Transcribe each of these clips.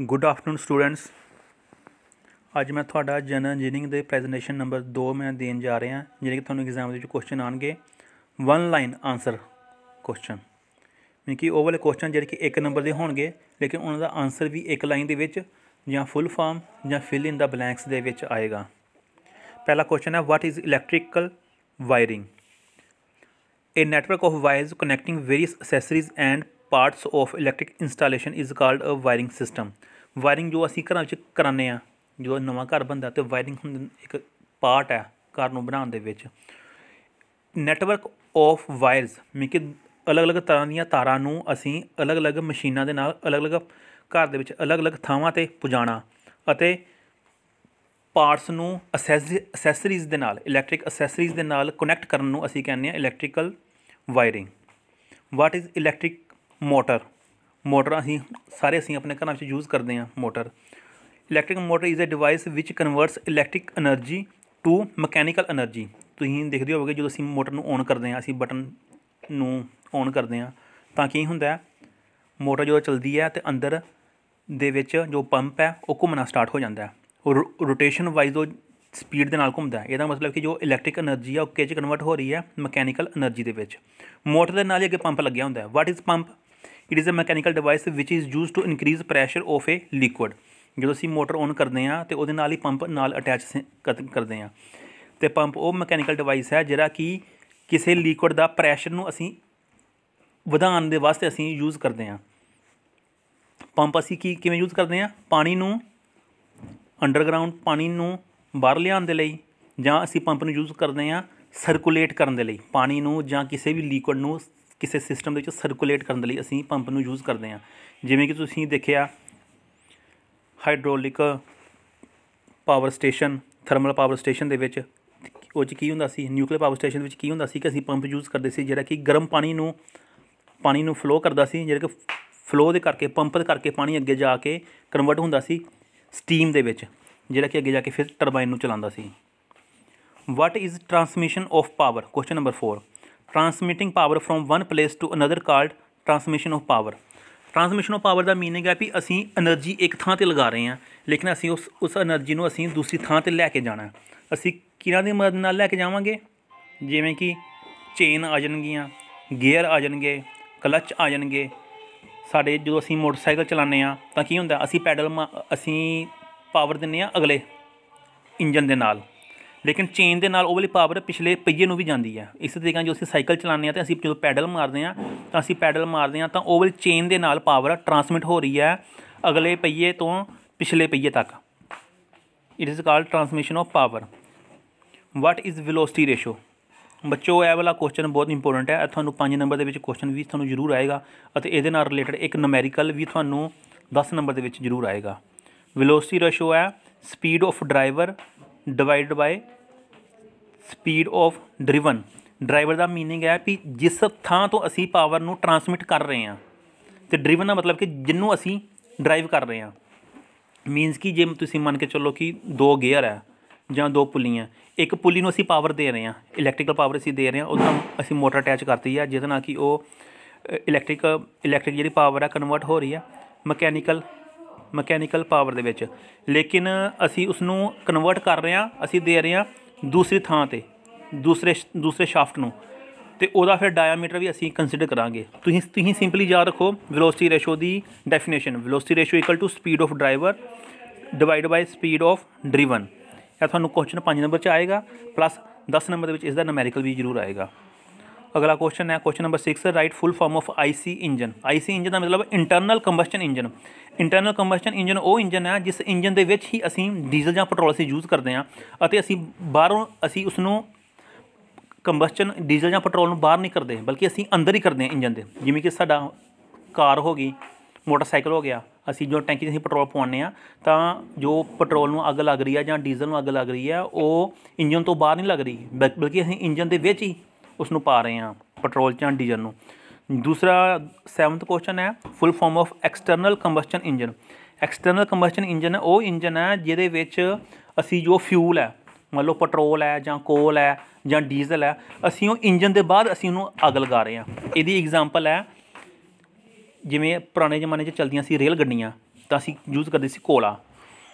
Good afternoon students ਅੱਜ ਮੈਂ ਤੁਹਾਡਾ ਜਨਰਲ ਇੰਜੀਨੀਅਰਿੰਗ ਦੇ ਪ੍ਰੈਜੈਂਟੇਸ਼ਨ ਨੰਬਰ 2 ਮੈਂ ਦੇਣ ਜਾ ਰਿਹਾ ਜਿਹੜੇ ਕਿ ਤੁਹਾਨੂੰ ਐਗਜ਼ਾਮ ਦੇ ਵਿੱਚ ਕੁਐਸਚਨ ਆਣਗੇ one line answer question mean ਕਿ ਉਹ ਵਾਲੇ ਕੁਐਸਚਨ ਜਿਹੜੇ ਕਿ ਇੱਕ ਨੰਬਰ ਦੇ ਹੋਣਗੇ ਲੇਕਿਨ ਉਹਨਾਂ ਦਾ ਆਨਸਰ ਵੀ ਇੱਕ ਲਾਈਨ ਦੇ ਵਿੱਚ ਜਾਂ ਫੁੱਲ ਫਾਰਮ ਜਾਂ ਫਿਲ ਇਨ ਦਾ ਬਲੈਂਕਸ ਦੇ ਵਿੱਚ ਆਏਗਾ ਪਹਿਲਾ ਕੁਐਸਚਨ ਹੈ what is electrical wiring a network of wires connecting various accessories and parts of electric installation is called a wiring system wiring ਜੋ ਅਸੀਂ ਘਰਾਂ ਵਿੱਚ ਕਰਾਨੇ ਆ ਜੋ ਨਵਾਂ ਘਰ ਬੰਦਾ ਤੇ ਵਾਇਰਿੰਗ ਹੁੰਦੀ ਇੱਕ ਪਾਰਟ ਹੈ ਘਰ ਨੂੰ ਬਣਾਉਣ ਦੇ ਵਿੱਚ ਨੈਟਵਰਕ ਆਫ ਵਾਇਰਸ ਮੀ ਕਿ ਅਲੱਗ-ਅਲੱਗ ਤਰ੍ਹਾਂ ਦੀਆਂ ਤਾਰਾਂ ਨੂੰ ਅਸੀਂ ਅਲੱਗ-ਅਲੱਗ ਮਸ਼ੀਨਾਂ ਦੇ ਨਾਲ ਅਲੱਗ-ਅਲੱਗ ਘਰ ਦੇ ਵਿੱਚ ਅਲੱਗ-ਅਲੱਗ ਥਾਵਾਂ ਤੇ ਪੁਜਾਣਾ ਅਤੇ ਪਾਰਟਸ ਨੂੰ ਅਸੈਸਰੀਜ਼ ਦੇ ਨਾਲ ਇਲੈਕਟ੍ਰਿਕ ਅਸੈਸਰੀਜ਼ ਦੇ ਨਾਲ ਕਨੈਕਟ ਕਰਨ ਨੂੰ ਅਸੀਂ ਕਹਿੰਦੇ ਆ electrical wiring what is electric motor motor ਅਸੀਂ ਸਾਰੇ ਅਸੀਂ ਆਪਣੇ ਘਰਾਂ ਵਿੱਚ ਯੂਜ਼ ਕਰਦੇ ਹਾਂ motor electric motor is a device which converts electric energy to mechanical energy ਤੁਸੀਂ ਦੇਖਦੇ ਹੋਵੋਗੇ ਜਦੋਂ ਅਸੀਂ ਮੋਟਰ ਨੂੰ ਔਨ ਕਰਦੇ ਹਾਂ ਅਸੀਂ ਬਟਨ ਨੂੰ ਔਨ ਕਰਦੇ ਹਾਂ ਤਾਂ ਕੀ ਹੁੰਦਾ ਹੈ ਮੋਟਰ ਜਦੋਂ ਚਲਦੀ ਹੈ ਤੇ ਅੰਦਰ ਦੇ ਵਿੱਚ ਜੋ ਪੰਪ ਹੈ ਉਹ ਘੁੰਮਣਾ ਸਟਾਰਟ ਹੋ ਜਾਂਦਾ ਹੈ ਰੋਟੇਸ਼ਨ ਵਾਈਜ਼ ਉਹ ਸਪੀਡ ਦੇ ਨਾਲ ਘੁੰਮਦਾ ਹੈ ਇਹਦਾ ਮਤਲਬ ਕਿ ਜੋ ਇਲੈਕਟ੍ਰਿਕ એનર્ਜੀ ਆ ਉਹ ਕਿਚ ਕਨਵਰਟ ਹੋ ਰਹੀ ਹੈ ਮਕੈਨੀਕਲ એનર્ਜੀ ਦੇ ਵਿੱਚ ਮੋਟਰ ਦੇ ਨਾਲ ਹੀ ਅੱਗੇ ਪੰਪ ਲੱਗਿਆ ਹੁੰਦਾ ਹੈ what is pump it is a mechanical device which is used to increase pressure of a liquid ਜਦੋਂ ਅਸੀਂ ਮੋਟਰ ਔਨ ਕਰਦੇ ਹਾਂ ਤੇ ਉਹਦੇ ਨਾਲ ਹੀ ਪੰਪ ਨਾਲ ਅਟੈਚ ਕਰਦੇ ਹਾਂ ਤੇ ਪੰਪ ਉਹ ਮੈਕੈਨੀਕਲ ਡਿਵਾਈਸ ਹੈ ਜਿਹੜਾ ਕਿ ਕਿਸੇ ਲਿਕੁਇਡ ਦਾ ਪ੍ਰੈਸ਼ਰ ਨੂੰ ਅਸੀਂ ਵਧਾਉਣ ਦੇ ਵਾਸਤੇ ਅਸੀਂ ਯੂਜ਼ ਕਰਦੇ ਹਾਂ ਪੰਪ ਅਸੀਂ ਕੀ ਕਿਵੇਂ ਯੂਜ਼ ਕਰਦੇ ਹਾਂ ਪਾਣੀ ਨੂੰ ਅੰਡਰਗਰਾਉਂਡ ਪਾਣੀ ਨੂੰ ਬਾਹਰ ਲਿਆਉਣ ਦੇ ਲਈ ਜਾਂ ਅਸੀਂ ਪੰਪ ਨੂੰ ਯੂਜ਼ ਕਰਦੇ ਹਾਂ ਸਰਕੂਲੇਟ ਕਰਨ ਦੇ ਲਈ ਪਾਣੀ ਨੂੰ ਜਾਂ ਕਿਸੇ ਵੀ ਲਿਕੁਇਡ ਨੂੰ ਕਿਸੇ ਸਿਸਟਮ ਦੇ ਵਿੱਚ ਸਰਕੂਲੇਟ ਕਰਨ ਦੇ ਲਈ ਅਸੀਂ ਪੰਪ ਨੂੰ ਯੂਜ਼ ਕਰਦੇ ਹਾਂ ਜਿਵੇਂ ਕਿ ਤੁਸੀਂ ਦੇਖਿਆ hydraulic power station thermal power station ਦੇ ਵਿੱਚ ਉਹ 'ਚ ਕੀ ਹੁੰਦਾ ਸੀ ਨਿਊਕਲੀਅਰ ਪਾਵਰ ਸਟੇਸ਼ਨ ਵਿੱਚ ਕੀ ਹੁੰਦਾ ਸੀ ਕਿ ਅਸੀਂ ਪੰਪ ਯੂਜ਼ ਕਰਦੇ ਸੀ ਜਿਹੜਾ ਕਿ ਗਰਮ ਪਾਣੀ ਨੂੰ ਪਾਣੀ ਨੂੰ ਫਲੋ ਕਰਦਾ ਸੀ ਜਿਹੜਾ ਕਿ ਫਲੋ ਦੇ ਕਰਕੇ ਪੰਪ ਦੇ ਕਰਕੇ ਪਾਣੀ ਅੱਗੇ ਜਾ ਕੇ ਕਨਵਰਟ ਹੁੰਦਾ ਸੀ ਸਟੀਮ ਦੇ ਵਿੱਚ ਜਿਹੜਾ ਕਿ ਅੱਗੇ ਜਾ ਕੇ ਫਿਰ ਟਰਬਾਈਨ ਨੂੰ ਚਲਾਉਂਦਾ ਸੀ what is transmission of power question number 4 transmitting power from one place to another called transmission of power transmission of power ਦਾ ਮੀਨਿੰਗ ਹੈ ਵੀ ਅਸੀਂ એનર્ਜੀ ਇੱਕ ਥਾਂ ਤੇ ਲਗਾ ਰਹੇ ਹਾਂ ਲੇਕਿਨ ਅਸੀਂ ਉਸ ਉਸ એનર્ਜੀ ਨੂੰ ਅਸੀਂ ਦੂਸਰੀ ਥਾਂ ਤੇ ਲੈ ਕੇ ਜਾਣਾ ਅਸੀਂ ਕਿਹਨਾਂ ਦੀ ਮਦਦ ਨਾਲ ਲੈ ਕੇ ਜਾਵਾਂਗੇ ਜਿਵੇਂ ਕਿ ਚੇਨ ਆ ਜਾਣਗੀਆਂ ਗੇਅਰ ਆ ਜਾਣਗੇ ਕਲਚ ਆ ਜਾਣਗੇ ਸਾਡੇ ਜਦੋਂ ਅਸੀਂ ਮੋਟਰਸਾਈਕਲ ਚਲਾਉਂਦੇ ਆ ਤਾਂ ਕੀ ਹੁੰਦਾ ਅਸੀਂ ਪੈਡਲ ਅਸੀਂ ਪਾਵਰ ਦਿੰਨੇ ਆ ਅਗਲੇ ਇੰਜਨ ਦੇ ਨਾਲ ਲੇਕਿਨ ਚੇਨ ਦੇ ਨਾਲ ਉਹ ਵਾਲੀ ਪਾਵਰ ਪਿਛਲੇ ਪਹੀਏ ਨੂੰ ਵੀ ਜਾਂਦੀ ਹੈ ਇਸੇ ਤਰੀਕੇ ਨਾਲ ਜੋ ਅਸੀਂ ਸਾਈਕਲ ਚਲਾਉਂਦੇ ਆ ਤੇ ਅਸੀਂ ਜਦੋਂ ਪੈਡਲ ਮਾਰਦੇ ਆ ਤਾਂ ਅਸੀਂ ਪੈਡਲ ਮਾਰਦੇ ਆ ਤਾਂ ਉਹ ਵਾਲੀ ਚੇਨ ਦੇ ਨਾਲ ਪਾਵਰ ਟਰਾਂਸਮਿਟ ਹੋ ਰਹੀ ਹੈ ਅਗਲੇ ਪਹੀਏ ਤੋਂ ਪਿਛਲੇ ਪਹੀਏ ਤੱਕ it is called transmission of power what is velocity ratio ਬੱਚੋ ਇਹ ਵਾਲਾ ਕੁਐਸਚਨ ਬਹੁਤ ਇੰਪੋਰਟੈਂਟ ਹੈ ਤੁਹਾਨੂੰ 5 ਨੰਬਰ ਦੇ ਵਿੱਚ ਕੁਐਸਚਨ ਵੀ ਤੁਹਾਨੂੰ ਜ਼ਰੂਰ ਆਏਗਾ ਅਤੇ ਇਹਦੇ ਨਾਲ ਰਿਲੇਟਡ ਇੱਕ ਨਮੈਰੀਕਲ ਵੀ ਤੁਹਾਨੂੰ 10 ਨੰਬਰ ਦੇ ਵਿੱਚ ਜ਼ਰੂਰ ਆਏਗਾ ਵੈਲੋਸਿਟੀ ਰੇਸ਼ੋ ਹੈ speed of driver divided by speed of driven driver ਦਾ मीनिंग ਹੈ ਕਿ ਜਿਸ ਥਾਂ ਤੋਂ ਅਸੀਂ ਪਾਵਰ ਨੂੰ ਟਰਾਂਸਮਿਟ ਕਰ ਰਹੇ ਹਾਂ ਤੇ ਡਰਿਵਨ ਦਾ ਮਤਲਬ ਕਿ ਜਿੰਨੂੰ ਅਸੀਂ ਡਰਾਈਵ ਕਰ ਰਹੇ ਹਾਂ ਮੀਨਸ ਕਿ ਜੇ ਤੁਸੀਂ ਮੰਨ ਕੇ ਚੱਲੋ ਕਿ ਦੋ ਗੇਅਰ ਹੈ ਜਾਂ ਦੋ ਪੁਲੀਆਂ ਇੱਕ ਪੁਲੀ ਨੂੰ ਅਸੀਂ ਪਾਵਰ ਦੇ ਰਹੇ ਹਾਂ ਇਲੈਕਟ੍ਰੀਕਲ ਪਾਵਰ ਅਸੀਂ ਦੇ ਰਹੇ ਹਾਂ ਉਹਦਾ ਅਸੀਂ ਮੋਟਰ ਅਟੈਚ ਕਰਤੀ ਹੈ ਜਿਹਦੇ ਨਾਲ ਕਿ ਉਹ ਇਲੈਕਟ੍ਰਿਕ ਇਲੈਕਟ੍ਰਿਕ ਜਿਹੜੀ ਪਾਵਰ ਹੈ ਕਨਵਰਟ ਹੋ ਰਹੀ ਹੈ ਮਕੈਨੀਕਲ ਮਕੈਨੀਕਲ ਪਾਵਰ ਦੇ ਵਿੱਚ ਲੇਕਿਨ ਅਸੀਂ ਉਸ ਨੂੰ ਕਨਵਰਟ ਕਰ ਰਹੇ ਹਾਂ ਅਸੀਂ ਦੇ ਰਹੇ ਹਾਂ ਦੂਸਰੀ ਥਾਂ ਤੇ ਦੂਸਰੇ ਦੂਸਰੇ ਸ਼ਾਫਟ ਨੂੰ ਤੇ ਉਹਦਾ ਫਿਰ ਡਾਇਆਮੀਟਰ ਵੀ ਅਸੀਂ ਕੰਸੀਡਰ ਕਰਾਂਗੇ ਤੁਸੀਂ ਤੁਸੀਂ ਸਿੰਪਲੀ ਯਾਦ ਰੱਖੋ ਵੈਲੋਸਿਟੀ ਰੇਸ਼ੋ ਦੀ definition velocity ratio equal to speed of driver divide by speed of driven ਇਹ ਤੁਹਾਨੂੰ ਕੁਐਸਚਨ 5 ਨੰਬਰ 'ਚ ਆਏਗਾ ਪਲੱਸ 10 ਨੰਬਰ ਦੇ ਵਿੱਚ ਇਸ ਦਾ ਨਮੈਰੀਕਲ ਵੀ ਜ਼ਰੂਰ ਆਏਗਾ ਅਗਲਾ ਕੁਐਸਚਨ ਹੈ question number 6 write full form of IC engine IC engine ਦਾ ਮਤਲਬ internal combustion engine internal combustion engine ਉਹ ਇੰਜਨ ਹੈ ਜਿਸ ਇੰਜਨ ਦੇ ਵਿੱਚ ਹੀ ਅਸੀਂ ਡੀਜ਼ਲ ਜਾਂ ਪੈਟਰੋਲ ਅਸੀਂ ਯੂਜ਼ ਕਰਦੇ ਹਾਂ ਅਤੇ ਅਸੀਂ ਬਾਹਰੋਂ ਅਸੀਂ ਉਸ ਨੂੰ ਕੰਬਸ਼ਨ ਡੀਜ਼ਲ ਜਾਂ ਪੈਟਰੋਲ ਨੂੰ ਬਾਹਰ ਨਹੀਂ ਕਰਦੇ ਬਲਕਿ ਅਸੀਂ ਅੰਦਰ ਹੀ ਕਰਦੇ ਹਾਂ ਇੰਜਨ ਦੇ ਜਿਵੇਂ ਕਿ ਸਾਡਾ ਕਾਰ ਹੋ ਗਈ ਮੋਟਰਸਾਈਕਲ ਹੋ ਗਿਆ ਅਸੀਂ ਜੋ ਟੈਂਕੀ 'ਚ ਅਸੀਂ ਪੈਟਰੋਲ ਪਵਾਉਂਦੇ ਆ ਤਾਂ ਜੋ ਪੈਟਰੋਲ ਨੂੰ ਅੱਗ ਲੱਗ ਰਹੀ ਹੈ ਜਾਂ ਡੀਜ਼ਲ ਨੂੰ ਅੱਗ ਲੱਗ ਰਹੀ ਹੈ ਉਹ ਇੰਜਨ ਤੋਂ ਬਾਹਰ ਨਹੀਂ ਲੱਗ ਰਹੀ ਬਲਕਿ ਅਸੀਂ ਇੰਜਨ ਦੇ ਵਿੱਚ ਹੀ ਉਸ ਨੂੰ ਪਾ ਰਹੇ ਹਾਂ ਪੈਟਰੋਲ ਜਾਂ ਡੀਜ਼ਲ ਨੂੰ ਦੂਸਰਾ 7th ਕੁਐਸਚਨ ਹੈ full form of external combustion engine external combustion engine ਉਹ ਇੰਜਨ ਹੈ ਜਿਹਦੇ ਵਿੱਚ ਅਸੀਂ ਜੋ ਫਿਊਲ ਹੈ ਮੰਨ ਲਓ ਪੈਟਰੋਲ ਹੈ ਜਾਂ ਕੋਲ ਹੈ ਜਾਂ ਡੀਜ਼ਲ ਹੈ ਅਸੀਂ ਉਹ ਇੰਜਨ ਦੇ ਬਾਅਦ ਅਸੀਂ ਉਹਨੂੰ ਅੱਗ ਲਗਾ ਰਹੇ ਹਾਂ ਇਹਦੀ ਐਗਜ਼ਾਮਪਲ ਹੈ ਜਿਵੇਂ ਪੁਰਾਣੇ ਜ਼ਮਾਨੇ 'ਚ ਚਲਦੀਆਂ ਸੀ ਰੇਲ ਗੱਡੀਆਂ ਤਾਂ ਅਸੀਂ ਯੂਜ਼ ਕਰਦੇ ਸੀ ਕੋਲਾ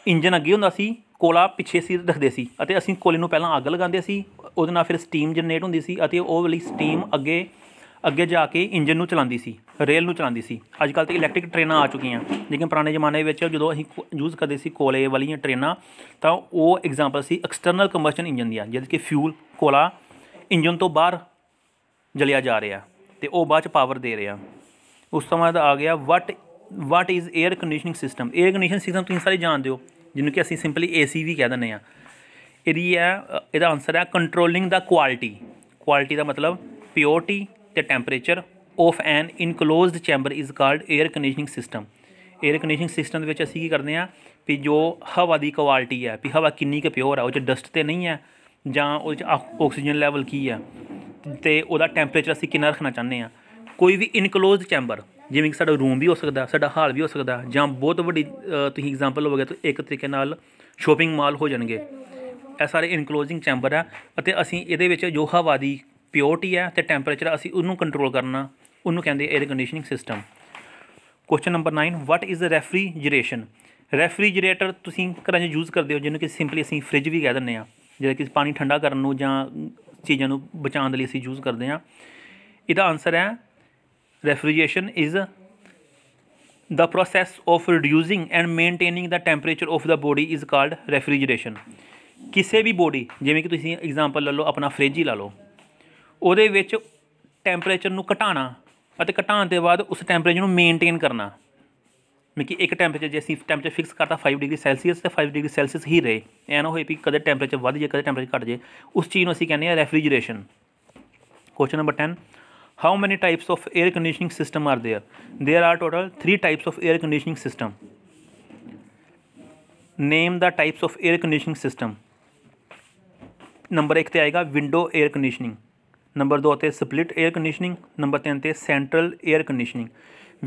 ਇੰਜਨ ਅੱਗੇ ਹੁੰਦਾ ਸੀ ਕੋਲਾ ਪਿੱਛੇ ਸੀ ਰੱਖਦੇ ਸੀ ਅਤੇ ਅਸੀਂ ਕੋਲੇ ਨੂੰ ਪਹਿਲਾਂ ਅੱਗ ਲਗਾਉਂਦੇ ਸੀ ਉਹਦੇ ਨਾਲ ਫਿਰ ਸਟੀਮ ਜਨਰੇਟ ਹੁੰਦੀ ਸੀ ਅਤੇ ਉਹ ਵਾਲੀ ਸਟੀਮ ਅੱਗੇ ਅੱਗੇ ਜਾ ਕੇ ਇੰਜਨ ਨੂੰ ਚਲਾਉਂਦੀ ਸੀ ਰੇਲ ਨੂੰ ਚਲਾਉਂਦੀ ਸੀ ਅੱਜ ਕੱਲ ਤੇ ਇਲੈਕਟ੍ਰਿਕ ਟ੍ਰੇਨਾਂ ਆ ਚੁੱਕੀਆਂ ਲੇਕਿਨ ਪੁਰਾਣੇ ਜ਼ਮਾਨੇ ਵਿੱਚ ਜਦੋਂ ਅਸੀਂ ਯੂਜ਼ ਕਰਦੇ ਸੀ ਕੋਲੇ ਵਾਲੀਆਂ ਟ੍ਰੇਨਾਂ ਤਾਂ ਉਹ ਐਗਜ਼ਾਮਪਲ ਸੀ ਐਕਸਟਰਨਲ ਕੰਬਸ਼ਨ ਇੰਜਨ ਦੀਆਂ ਜਦ ਕਿ ਫਿਊਲ ਕੋਲਾ ਇੰਜਨ ਤੋਂ ਬਾਹਰ ਜਲਿਆ ਜਾ ਰਿਹਾ ਤੇ ਉਹ ਬਾਅਦ ਚ ਪਾਵਰ ਦੇ ਰਿਹਾ ਉਸ ਤੋਂ ਬਾਅਦ ਆ ਗਿਆ what what is air conditioning system air conditioning system ਤੁਸੀਂ ਸਾਰੇ ਜਾਣਦੇ ਹੋ ਜਿਹਨੂੰ ਕਿ ਅਸੀਂ ਸਿੰਪਲੀ ਏਸੀ ਵੀ ਕਹਿ ਦਿੰਦੇ ਆ ਇਹਦੀ ਹੈ ਇਹਦਾ ਆਨਸਰ ਹੈ ਕੰਟਰੋਲਿੰਗ ਦਾ ਕੁਆਲਿਟੀ ਕੁਆਲਿਟੀ ਦਾ ਮਤਲਬ ਪਿਓਰਟੀ ਤੇ temperature of an enclosed chamber is called air conditioning system air conditioning system ਦੇ ਵਿੱਚ ਅਸੀਂ ਕੀ ਕਰਦੇ ਆ ਕਿ ਜੋ ਹਵਾ ਦੀ ਕੁਆਲਿਟੀ ਹੈ ਵੀ ਹਵਾ ਕਿੰਨੀ ਕੁ ਪਿਓਰ ਆ ਉਹ ਚ ਡਸਟ ਤੇ ਨਹੀਂ ਹੈ ਜਾਂ ਉਹ ਚ ਆਕਸੀਜਨ ਲੈਵਲ ਕੀ ਆ ਤੇ ਉਹਦਾ ਟੈਂਪਰੇਚਰ ਅਸੀਂ ਕਿੰਨਾ ਰੱਖਣਾ ਚਾਹੁੰਦੇ ਆ ਕੋਈ ਵੀ ਇਨਕਲੋਜ਼ਡ ਚੈਂਬਰ ਜਿਵੇਂ ਕਿ ਸਾਡਾ ਰੂਮ ਵੀ ਹੋ ਸਕਦਾ ਸਾਡਾ ਹਾਲ ਵੀ ਹੋ ਸਕਦਾ ਜਾਂ ਬਹੁਤ ਵੱਡੀ ਤੁਸੀਂ ਐਗਜ਼ਾਮਪਲ ਲਵੋਗੇ ਤਾਂ ਇੱਕ ਤਰੀਕੇ ਨਾਲ ਸ਼ੋਪਿੰਗ ਮਾਲ ਹੋ ਜਾਣਗੇ ਇਹ ਸਾਰੇ ਇਨਕਲੋਜ਼ਿੰਗ ਚੈਂਬਰ ਆ ਅਤੇ ਅਸੀਂ ਇਹਦੇ ਵਿੱਚ ਜੋ ਹਵਾ ਦੀ ਪਿਓਰਟੀ ਹੈ ਤੇ ਟੈਂਪਰੇਚਰ ਅਸੀਂ ਉਹਨੂੰ ਕੰਟਰੋਲ ਕਰਨਾ ਉਹਨੂੰ ਕਹਿੰਦੇ air conditioning system question number 9 what is a refrigeration refrigerator ਤੁਸੀਂ ਘਰਾਂ 'ਚ ਯੂਜ਼ ਕਰਦੇ ਹੋ ਜਿਹਨੂੰ ਕਿ ਸਿੰਪਲੀ ਅਸੀਂ ਫ੍ਰਿਜ ਵੀ ਕਹਿ ਦਿੰਦੇ ਆ ਜਿਹੜਾ ਕਿ ਪਾਣੀ ਠੰਡਾ ਕਰਨ ਨੂੰ ਜਾਂ ਚੀਜ਼ਾਂ ਨੂੰ ਬਚਾਉਣ ਦੇ ਲਈ ਅਸੀਂ ਯੂਜ਼ ਕਰਦੇ ਆ ਇਹਦਾ ਆਨਸਰ ਹੈ refrigeration is the process of reducing and maintaining the temperature of the body is called refrigeration ਕਿਸੇ ਵੀ ਬੋਡੀ ਜਿਵੇਂ ਕਿ ਤੁਸੀਂ ਐਗਜ਼ਾਮਪਲ ਲੈ ਲਓ ਆਪਣਾ ਫ੍ਰਿਜ ਹੀ ਲਾ ਲਓ ਉਹਦੇ ਵਿੱਚ ਟੈਂਪਰੇਚਰ ਨੂੰ ਘਟਾਣਾ ਅਤੇ ਘਟਾਉਣ ਦੇ ਬਾਅਦ ਉਸ ਟੈਂਪਰੇਚਰ ਨੂੰ ਮੇਨਟੇਨ ਕਰਨਾ ਮਤਲਬ ਕਿ ਇੱਕ ਟੈਂਪਰੇਚਰ ਜੇ ਅਸੀਂ ਟੈਂਪਰੇਚਰ ਫਿਕਸ ਕਰਤਾ 5 ਡਿਗਰੀ ਸੈਲਸੀਅਸ ਤੇ 5 ਡਿਗਰੀ ਸੈਲਸੀਅਸ ਹੀ ਰਹੇ ਐ ਨਾ ਹੋਏ ਕਿ ਕਦੇ ਟੈਂਪਰੇਚਰ ਵੱਧ ਜਾਏ ਕਦੇ ਟੈਂਪਰੇਚਰ ਘਟ ਜਾਏ ਉਸ ਚੀਜ਼ ਨੂੰ ਅਸੀਂ ਕਹਿੰਦੇ ਆ refrigeration question number 10 how many types of air conditioning system are there there are total three types of air conditioning system name the types of air conditioning system number 1 ਤੇ ਆਏਗਾ ਵਿੰਡੋ 에ਅਰ ਕੰਡੀਸ਼ਨਿੰਗ ਨੰਬਰ 2 ਤੇ split air conditioning number 3 ਤੇ central air conditioning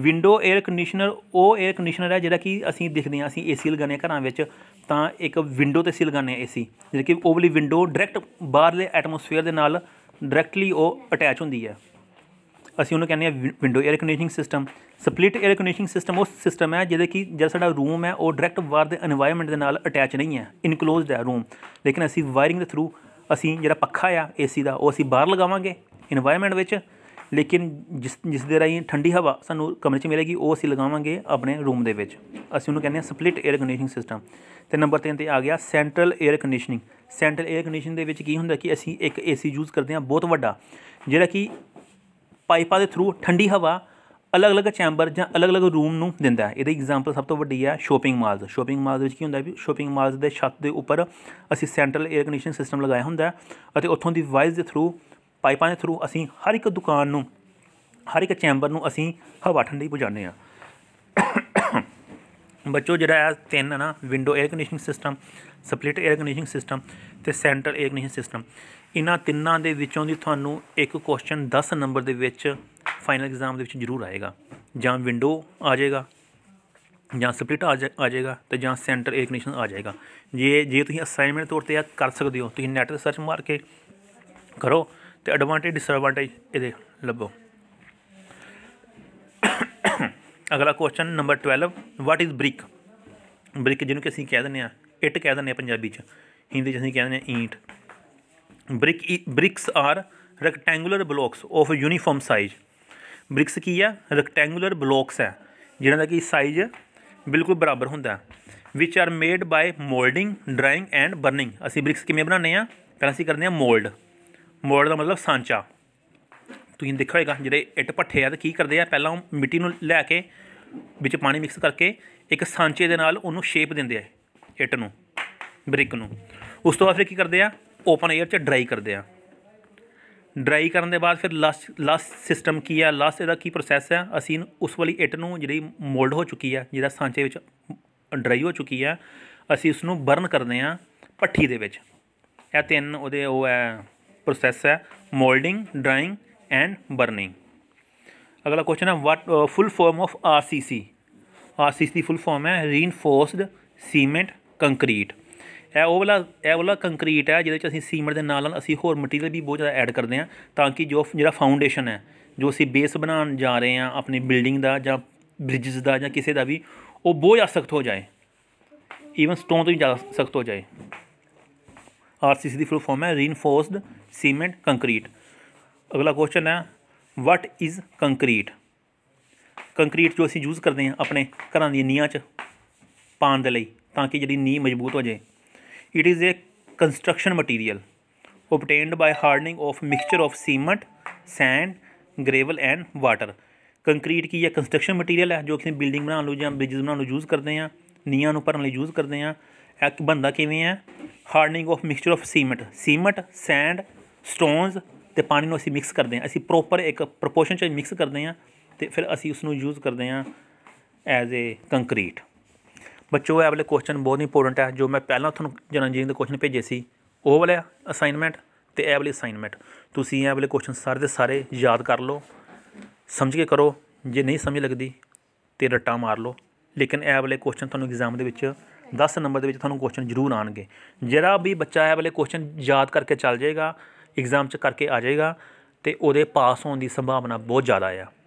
window air conditioner ਉਹ air conditioner ਹੈ ਜਿਹੜਾ ਕਿ ਅਸੀਂ ਦੇਖਦੇ ਹਾਂ ਅਸੀਂ ਏਸੀ ਲਗਾਉਂਦੇ ਹਾਂ ਘਰਾਂ ਵਿੱਚ ਤਾਂ ਇੱਕ ਵਿੰਡੋ ਤੇ ਅਸੀਂ ਲਗਾਉਂਦੇ ਹਾਂ ਏਸੀ ਜਿਹੜੀ ਕਿ ਉਹ ਵਾਲੀ ਵਿੰਡੋ ਡਾਇਰੈਕਟ ਬਾਹਰਲੇ ਐਟਮੋਸਫੇਅਰ ਦੇ ਨਾਲ ਡਾਇਰੈਕਟਲੀ ਉਹ ਅਟੈਚ ਹੁੰਦੀ ਹੈ ਅਸੀਂ ਉਹਨੂੰ ਕਹਿੰਦੇ ਆ window air conditioning system split air conditioning system ਉਹ ਸਿਸਟਮ ਹੈ ਜਿਹਦੇ ਕਿ ਜਦ ਸਾਡਾ ਰੂਮ ਹੈ ਉਹ ਡਾਇਰੈਕਟ ਬਾਹਰ ਦੇ এনवायरमेंट ਦੇ ਨਾਲ ਅਟੈਚ ਨਹੀਂ ਹੈ ਇਨਕਲੋਜ਼ਡ ਹੈ ਰੂਮ ਲੇਕਿਨ ਅਸੀਂ ਵਾਇਰਿੰਗ ਦੇ ਥਰੂ ਅਸੀਂ ਜਿਹੜਾ ਪੱਖਾ ਆ ਏਸੀ ਦਾ ਉਹ ਅਸੀਂ ਬਾਹਰ ਲਗਾਵਾਂਗੇ এনवायरमेंट ਵਿੱਚ ਲੇਕਿਨ ਜਿਸ ਜਿਸ ਦੇ ਰਾਹੀਂ ਠੰਡੀ ਹਵਾ ਸਾਨੂੰ ਕਮਰੇ 'ਚ ਮਿਲੇਗੀ ਉਹ ਅਸੀਂ ਲਗਾਵਾਂਗੇ ਆਪਣੇ ਰੂਮ ਦੇ ਵਿੱਚ ਅਸੀਂ ਉਹਨੂੰ ਕਹਿੰਦੇ ਆ ਸਪਲਿਟ 에ਅਰ ਕੰਡੀਸ਼ਨਿੰਗ ਸਿਸਟਮ ਤੇ ਨੰਬਰ 3 ਤੇ ਆ ਗਿਆ central air conditioning central air condition ਦੇ ਵਿੱਚ ਕੀ ਹੁੰਦਾ ਕਿ ਅਸੀਂ ਇੱਕ ਏਸੀ ਯੂਜ਼ ਕਰਦੇ ਹਾਂ ਬਹੁਤ ਵੱਡਾ ਜਿਹੜਾ ਕਿ ਪਾਈਪਾਂ ਦੇ ਥਰੂ ਠੰਡੀ ਹਵਾ ਅਲੱਗ-ਅਲੱਗ ਚੈਂਬਰ ਜਾਂ ਅਲੱਗ-ਅਲੱਗ ਰੂਮ ਨੂੰ ਦਿੰਦਾ ਹੈ ਇਹਦੀ ਐਗਜ਼ਾਮਪਲ ਸਭ ਤੋਂ ਵੱਡੀ ਹੈ ਸ਼ੋਪਿੰਗ ਮਾਲਸ ਸ਼ੋਪਿੰਗ ਮਾਲਸ ਵਿੱਚ ਕੀ ਹੁੰਦਾ ਹੈ ਵੀ ਸ਼ੋਪਿੰਗ ਮਾਲਸ ਦੇ ਛੱਤ ਦੇ ਉੱਪਰ ਅਸੀਂ ਸੈਂਟਰਲ 에ਅਰ ਕੰਡੀਸ਼ਨ ਸਿਸਟਮ ਲਗਾਇਆ ਹੁੰਦਾ ਹੈ ਅਤੇ ਉੱਥੋਂ ਦੀ ਵਾਇਸ ਦੇ ਥਰੂ ਪਾਈਪਾਂ ਦੇ ਥਰੂ ਅਸੀਂ ਹਰ ਇੱਕ ਦੁਕਾਨ ਨੂੰ ਹਰ ਇੱਕ ਚੈਂਬਰ ਨੂੰ ਅਸੀਂ ਹਵਾ ਠੰਡੀ ਪਹੁੰਚਾਉਂਦੇ ਆ ਬੱਚੋ ਜਿਹੜਾ ਹੈ ਤਿੰਨ ਨਾ window air conditioning system split air conditioning system ਤੇ ਸੈਂਟਰਲ 에ਅਰ ਕੰਡੀਸ਼ਨਿੰਗ ਸਿਸਟਮ ਇਹਨਾਂ ਤਿੰਨਾਂ ਦੇ ਵਿੱਚੋਂ ਦੀ ਤੁਹਾਨੂੰ ਇੱਕ ਕੁਐਸਚਨ 10 ਨੰਬਰ ਦੇ ਵਿੱਚ ਫਾਈਨਲ ਐਗਜ਼ਾਮ ਦੇ ਵਿੱਚ ਜ਼ਰੂਰ ਆਏਗਾ ਜਾਂ ਵਿੰਡੋ ਆ ਜਾਏਗਾ ਜਾਂ ਸਪਲਿਟ ਆ ਜਾਏਗਾ ਤੇ ਜਾਂ ਸੈਂਟਰ ਇਗਨੀਸ਼ਨ ਆ ਜਾਏਗਾ ਜੇ ਜੇ ਤੁਸੀਂ ਅਸਾਈਨਮੈਂਟ ਤੌਰ ਤੇ ਆ ਕਰ ਸਕਦੇ ਹੋ ਤੁਸੀਂ ਨੈਟ ਤੇ ਸਰਚ ਮਾਰ ਕੇ ਕਰੋ ਤੇ ਐਡਵਾਂਟੇਜ ਡਿਸਐਡਵਾਂਟੇਜ ਇਹਦੇ ਲੱਭੋ ਅਗਲਾ question number 12 what is brick brick ਜਿਹਨੂੰ ਕਿ ਅਸੀਂ ਕਹਿ ਦਿੰਦੇ ਆ ਇੱਟ ਕਹਿ ਦਿੰਦੇ ਆ ਪੰਜਾਬੀ ਚ ਹਿੰਦੀ ਚ ਅਸੀਂ ਕਹਿ ਦਿੰਦੇ ਆ ਈਂਟ bricks bricks are rectangular blocks of uniform size bricks ਕੀ ਆ ਰੈਕਟੈਂਗੂਲਰ ਬਲੌਕਸ ਹੈ ਜਿਹਨਾਂ ਦਾ ਕੀ ਸਾਈਜ਼ ਬਿਲਕੁਲ ਬਰਾਬਰ ਹੁੰਦਾ which are made by moulding drying and burning ਅਸੀਂ ਬ੍ਰਿਕਸ ਕਿਵੇਂ ਬਣਾਉਂਦੇ ਆ ਪਹਿਲਾਂ ਅਸੀਂ ਕਰਦੇ ਆ ਮੋਲਡ ਮੋਲਡ ਦਾ ਮਤਲਬ ਸਾਂਚਾ ਤੁਸੀਂ ਦੇਖਿਆ ਹੋਏਗਾ ਜਿਹੜੇ ਇੱਟ ਪੱਠੇ ਆ ਤਾਂ ਕੀ ਕਰਦੇ ਆ ਪਹਿਲਾਂ ਮਿੱਟੀ ਨੂੰ ਲੈ ਕੇ ਵਿੱਚ ਪਾਣੀ ਮਿਕਸ ਕਰਕੇ ਇੱਕ ਸਾਂਚੇ ਦੇ ਨਾਲ ਉਹਨੂੰ ਸ਼ੇਪ ਦਿੰਦੇ ਆ ਇੱਟ ਨੂੰ ਬ੍ਰਿਕ ਨੂੰ ਉਸ ਤੋਂ ਬਾਅਦ ਫਿਰ ਕੀ ਕਰਦੇ ਆ ਓਪਨ 에ਅਰ 'ਚ ਡਰਾਈ ਕਰਦੇ ਆ ਡਰਾਈ ਕਰਨ ਦੇ ਬਾਅਦ ਫਿਰ ਲਾਸ ਲਾਸ ਸਿਸਟਮ ਕੀ ਆ ਲਾਸ ਇਹਦਾ ਕੀ ਪ੍ਰੋਸੈਸ ਆ ਅਸੀਂ ਉਸ ਵਾਲੀ ਇਟ ਨੂੰ ਜਿਹੜੀ ਮੋਲਡ ਹੋ ਚੁੱਕੀ ਆ ਜਿਹਦਾ ਸਾਂਚੇ ਵਿੱਚ ਡਰਾਈ ਹੋ ਚੁੱਕੀ ਆ ਅਸੀਂ ਉਸ ਨੂੰ ਬਰਨ ਕਰਦੇ ਆ ਪੱਠੀ ਦੇ ਵਿੱਚ ਇਹ ਤਿੰਨ ਉਹਦੇ ਉਹ ਹੈ ਪ੍ਰੋਸੈਸ ਹੈ ਮੋਲਡਿੰਗ ਡਰਾਈਂਗ ਐਂਡ ਬਰਨਿੰਗ ਅਗਲਾ ਕੁਐਸਚਨ ਹੈ what full form of RCC RCC ਦੀ ਫੁੱਲ ਫਾਰਮ ਹੈ ਰੀਇਨਫੋਰਸਡ ਸੀਮੈਂਟ ਕੰਕਰੀਟ ਇਹ ਉਹ ਵਾਲਾ ਇਹ ਵਾਲਾ ਕੰਕਰੀਟ ਹੈ ਜਿਹਦੇ ਵਿੱਚ ਅਸੀਂ ਸੀਮੈਂਟ ਦੇ ਨਾਲ ਨਾਲ ਅਸੀਂ ਹੋਰ ਮਟੀਰੀਅਲ ਵੀ ਬਹੁਤ ਜ਼ਿਆਦਾ ਐਡ ਕਰਦੇ ਹਾਂ ਤਾਂ ਕਿ ਜੋ ਜਿਹੜਾ ਫਾਊਂਡੇਸ਼ਨ ਹੈ ਜੋ ਅਸੀਂ ਬੇਸ ਬਣਾਉਣ ਜਾ ਰਹੇ ਹਾਂ ਆਪਣੀ ਬਿਲਡਿੰਗ ਦਾ ਜਾਂ ਬ੍ਰਿਜਸ ਦਾ ਜਾਂ ਕਿਸੇ ਦਾ ਵੀ ਉਹ ਬਹੁਤ ਜ਼ਿਆਦਾ ਸਖਤ ਹੋ ਜਾਏ ਈਵਨ ਸਟੋਨ ਤੋਂ ਵੀ ਜ਼ਿਆਦਾ ਸਖਤ ਹੋ ਜਾਏ ਆਰਸੀਸੀ ਦੀ ਫੁੱਲ ਫਾਰਮ ਹੈ ਰੀਇਨਫੋਰਸਡ ਸੀਮੈਂਟ ਕੰਕਰੀਟ ਅਗਲਾ ਕੁਐਸਚਨ ਹੈ ਵਾਟ ਇਜ਼ ਕੰਕਰੀਟ ਕੰਕਰੀਟ ਜੋ ਅਸੀਂ ਯੂਜ਼ ਕਰਦੇ ਹਾਂ ਆਪਣੇ ਘਰਾਂ ਦੀਆਂ ਨੀਂਹਾਂ 'ਚ ਪਾਉਣ ਦੇ ਲਈ ਤਾਂ ਕਿ ਜਿਹੜੀ ਨੀਂਹ ਮਜ਼ਬੂਤ ਹੋ ਜਾਏ It is a construction material obtained by hardening of mixture of cement, sand, gravel and water. Concrete ਕੀ ਹੈ ਕੰਸਟਰਕਸ਼ਨ ਮਟੀਰੀਅਲ ਹੈ ਜੋ ਕਿ ਬਿਲਡਿੰਗ ਬਣਾਉਣ ਲਈ ਜਾਂ ਬ੍ਰਿਜਸ ਬਣਾਉਣ ਲਈ ਯੂਜ਼ ਕਰਦੇ ਆ ਨੀਆਂ ਨੂੰ ਭਰਨ ਲਈ ਯੂਜ਼ ਕਰਦੇ ਆ ਇੱਕ ਬੰਦਾ ਕਿਵੇਂ ਹੈ hardening of mixture of cement cement sand stones ਤੇ ਪਾਣੀ ਨੂੰ ਅਸੀਂ ਮਿਕਸ ਕਰਦੇ ਆ ਅਸੀਂ ਪ੍ਰੋਪਰ ਇੱਕ ਪ੍ਰੋਪੋਰਸ਼ਨ ਚ ਮਿਕਸ ਕਰਦੇ ਆ ਤੇ ਫਿਰ ਅਸੀਂ ਉਸ ਨੂੰ ਯੂਜ਼ ਕਰਦੇ ਆ ਐਜ਼ ਅ ਕੰਕਰੀਟ ਬੱਚੋ ਇਹ ਵਾਲੇ ਕੁਐਸਚਨ ਬਹੁਤ ਇੰਪੋਰਟੈਂਟ ਹੈ ਜੋ ਮੈਂ ਪਹਿਲਾਂ ਤੁਹਾਨੂੰ ਜਨਰਲ ਦੇ ਕੁਐਸਚਨ ਭੇਜੇ ਸੀ ਉਹ ਵਾਲੇ ਅਸਾਈਨਮੈਂਟ ਤੇ ਇਹ ਵਾਲੇ ਅਸਾਈਨਮੈਂਟ ਤੁਸੀਂ ਇਹ ਵਾਲੇ ਕੁਐਸਚਨ ਸਾਰੇ ਦੇ ਸਾਰੇ ਯਾਦ ਕਰ ਲਓ ਸਮਝ ਕੇ ਕਰੋ ਜੇ ਨਹੀਂ ਸਮਝ ਲੱਗਦੀ ਤੇ ਰੱਟਾ ਮਾਰ ਲਓ ਲੇਕਿਨ ਇਹ ਵਾਲੇ ਕੁਐਸਚਨ ਤੁਹਾਨੂੰ ਐਗਜ਼ਾਮ ਦੇ ਵਿੱਚ 10 ਨੰਬਰ ਦੇ ਵਿੱਚ ਤੁਹਾਨੂੰ ਕੁਐਸਚਨ ਜ਼ਰੂਰ ਆਣਗੇ ਜਿਹੜਾ ਵੀ ਬੱਚਾ ਇਹ ਵਾਲੇ ਕੁਐਸਚਨ ਯਾਦ ਕਰਕੇ ਚੱਲ ਜਾਏਗਾ ਐਗਜ਼ਾਮ 'ਚ ਕਰਕੇ ਆ ਜਾਏਗਾ ਤੇ ਉਹਦੇ ਪਾਸ ਹੋਣ ਦੀ ਸੰਭਾਵਨਾ ਬਹੁਤ ਜ਼ਿਆਦਾ ਆ